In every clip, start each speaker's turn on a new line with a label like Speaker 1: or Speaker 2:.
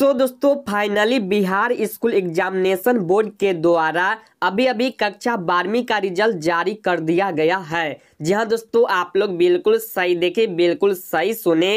Speaker 1: सो so, दोस्तों finally Bihar school examination board के द्वारा अभी अभी कक्षा बारहवीं का रिजल्ट जारी कर दिया गया है जी हाँ दोस्तों आप लोग बिल्कुल सही देखे बिल्कुल सही सुने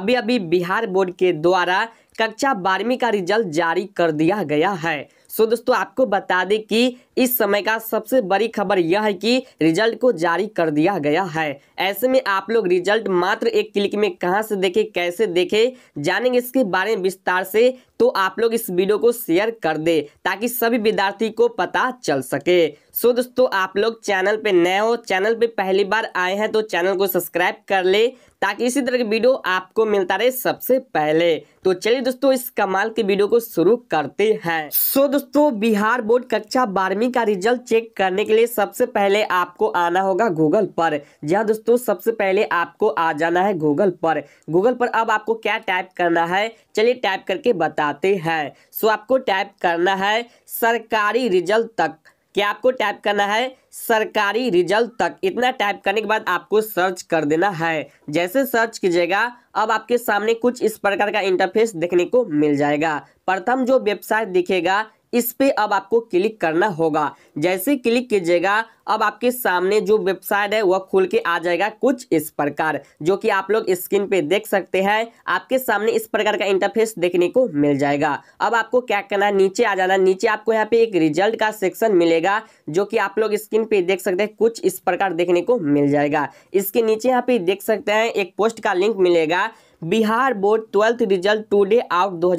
Speaker 1: अभी अभी बिहार बोर्ड के द्वारा कक्षा बारहवीं का रिजल्ट जारी कर दिया गया है सो दोस्तों आपको बता दें कि इस समय का सबसे बड़ी खबर यह है कि रिजल्ट को जारी कर दिया गया है ऐसे में आप लोग रिजल्ट मात्र एक क्लिक में कहां से देखें कैसे देखें जानेंगे इसके बारे में विस्तार से तो आप लोग इस वीडियो को शेयर कर दे ताकि सभी विद्यार्थी को पता चल सके सो दोस्तों आप लोग चैनल पे नए हो चैनल पे पहली बार आए हैं तो चैनल को सब्सक्राइब कर ले ताकि इसी तरह की वीडियो आपको मिलता रहे सबसे पहले तो चलिए दोस्तों इस कमाल की वीडियो को शुरू करते हैं सो दोस्तों दोस्तों बिहार बोर्ड कक्षा बारहवीं का रिजल्ट चेक करने के लिए सबसे पहले आपको आना होगा गूगल पर जहाँ दोस्तों सबसे पहले आपको आ जाना है गूगल पर गूगल पर अब आपको क्या टाइप करना है चलिए टाइप करके बताते हैं सो आपको टाइप करना है सरकारी रिजल्ट तक क्या आपको टाइप करना है सरकारी रिजल्ट तक इतना टाइप करने के बाद आपको सर्च कर देना है जैसे सर्च कीजिएगा अब आपके सामने कुछ इस प्रकार का इंटरफेस देखने को मिल जाएगा प्रथम जो वेबसाइट दिखेगा इस पे अब आपको क्लिक करना होगा जैसे क्लिक कीजिएगा अब आपके सामने जो वेबसाइट है वह खुल के आ जाएगा कुछ इस प्रकार जो कि आप लोग स्क्रीन पे देख सकते हैं आपके सामने इस प्रकार का इंटरफेस देखने को मिल जाएगा अब आपको क्या करना है नीचे आ जाना नीचे आपको यहाँ पे एक रिजल्ट का सेक्शन मिलेगा जो कि आप लोग स्क्रीन पे देख सकते हैं कुछ इस प्रकार देखने को मिल जाएगा इसके नीचे यहाँ पे देख सकते हैं एक पोस्ट का लिंक मिलेगा Bihar board twelfth result today out दो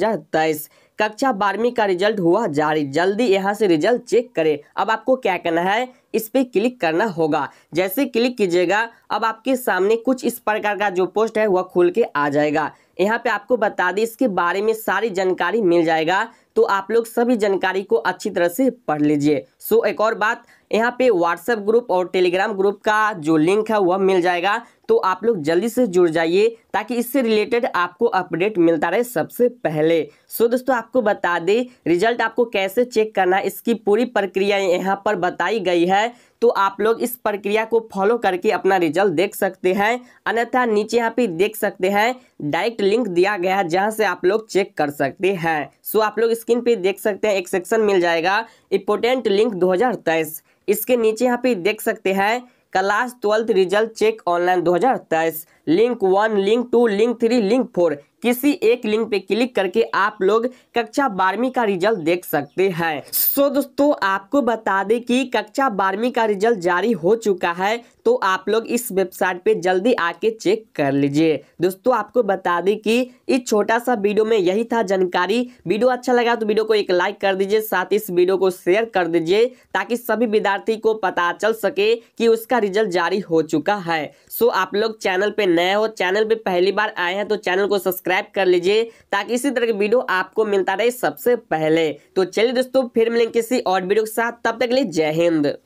Speaker 1: कक्षा बारहवीं का रिजल्ट हुआ जारी जल्दी यहाँ से रिजल्ट चेक करें अब आपको क्या करना है इस पर क्लिक करना होगा जैसे क्लिक कीजिएगा अब आपके सामने कुछ इस प्रकार का जो पोस्ट है वह खुल के आ जाएगा यहाँ पे आपको बता दें इसके बारे में सारी जानकारी मिल जाएगा तो आप लोग सभी जानकारी को अच्छी तरह से पढ़ लीजिए सो एक और बात यहाँ पे व्हाट्सएप ग्रुप और टेलीग्राम ग्रुप का जो लिंक है वह मिल जाएगा तो आप लोग जल्दी से जुड़ जाइए ताकि इससे रिलेटेड आपको अपडेट मिलता रहे सबसे पहले सो दोस्तों आपको बता दें रिजल्ट आपको कैसे चेक करना है इसकी पूरी प्रक्रिया यहाँ पर बताई गई है तो आप लोग इस प्रक्रिया को फॉलो करके अपना रिजल्ट देख सकते हैं अन्यथा नीचे यहाँ पे देख सकते हैं डायरेक्ट लिंक दिया गया है जहाँ से आप लोग चेक कर सकते हैं सो आप लोग स्क्रीन पे देख सकते हैं एक सेक्शन मिल जाएगा इम्पोर्टेंट लिंक 2023 इसके नीचे यहाँ पे देख सकते हैं class twelfth result check online 2023 link one link two link three link four किसी एक लिंक पे क्लिक करके आप लोग कक्षा बारहवीं का रिजल्ट देख सकते हैं सो दोस्तों आपको बता दें कि कक्षा बारहवीं का रिजल्ट जारी हो चुका है तो आप लोग इस वेबसाइट पे जल्दी आके चेक कर लीजिए दोस्तों आपको बता दें कि इस छोटा सा वीडियो में यही था जानकारी वीडियो अच्छा लगा तो वीडियो को एक लाइक कर दीजिए साथ इस वीडियो को शेयर कर दीजिए ताकि सभी विद्यार्थी को पता चल सके कि उसका रिजल्ट जारी हो चुका है सो आप लोग चैनल पे नए हो चैनल पे पहली बार आए हैं तो चैनल को सब्सक्राइब सब्सक्राइब कर लीजिए ताकि इसी तरह की वीडियो आपको मिलता रहे सबसे पहले तो चलिए दोस्तों फिर मिलेंगे किसी और वीडियो के साथ तब तक के लिए जय हिंद